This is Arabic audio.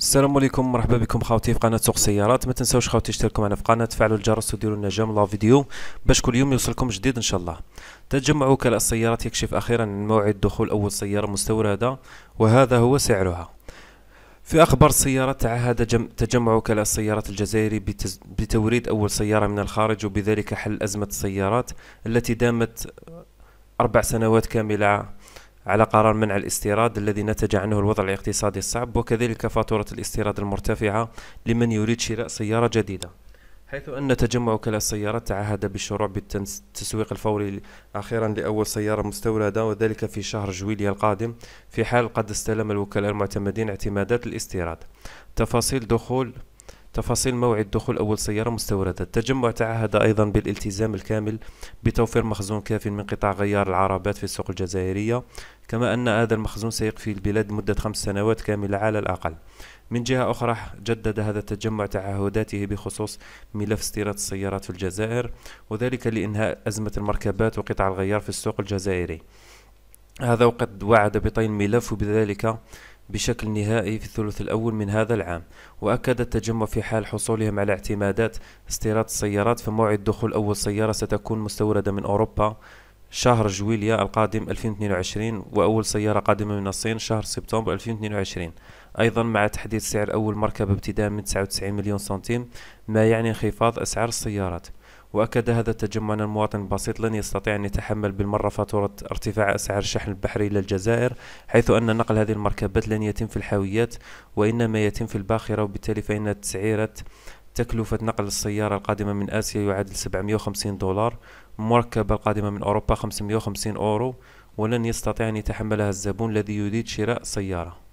السلام عليكم مرحبا بكم خاوتي في قناه سوق سيارات ما تنساوش خاوتي اشتركوا معنا في القناه تفعلوا الجرس وديروا لنا جيم لا فيديو باش كل يوم يوصلكم جديد ان شاء الله تجمع وكلاء السيارات يكشف اخيرا عن موعد دخول اول سياره مستورده وهذا هو سعرها في أخبار السيارات تعهد تجمع وكلاء السيارات الجزائري بتوريد أول سيارة من الخارج وبذلك حل أزمة السيارات التي دامت أربع سنوات كاملة على قرار منع الاستيراد الذي نتج عنه الوضع الاقتصادي الصعب وكذلك فاتورة الاستيراد المرتفعة لمن يريد شراء سيارة جديدة حيث أن تجمع كلا السيارات تعهد بالشروع بالتسويق الفوري أخيرا لأول سيارة مستوردة وذلك في شهر جويلية القادم في حال قد استلم الوكلاء المعتمدين اعتمادات الاستيراد تفاصيل دخول تفاصيل موعد دخول أول سيارة مستوردة التجمع تعهد أيضا بالالتزام الكامل بتوفير مخزون كاف من قطاع غيار العربات في السوق الجزائرية كما أن هذا المخزون سيقفي البلاد مدة خمس سنوات كاملة على الأقل من جهة أخرى جدد هذا التجمع تعهداته بخصوص ملف استيراد السيارات في الجزائر وذلك لإنهاء أزمة المركبات وقطع الغيار في السوق الجزائري هذا وقد وعد بطي الملف وبذلك بشكل نهائي في الثلث الأول من هذا العام وأكد التجمع في حال حصولهم على اعتمادات استيراد السيارات فموعد دخول أول سيارة ستكون مستوردة من أوروبا شهر جويليا القادم 2022 وأول سيارة قادمة من الصين شهر سبتمبر 2022 أيضا مع تحديد سعر أول مركبة ابتداء من 99 مليون سنتيم ما يعني انخفاض أسعار السيارات وأكد هذا التجمع أن المواطن البسيط لن يستطيع أن يتحمل بالمرة فاتورة ارتفاع أسعار الشحن البحري إلى الجزائر حيث أن نقل هذه المركبات لن يتم في الحاويات وإنما يتم في الباخرة وبالتالي فإن تسعيرة تكلفة نقل السيارة القادمة من آسيا يعادل 750 دولار مركبة القادمة من أوروبا 550 أورو ولن يستطيع أن يتحملها الزبون الذي يريد شراء سيارة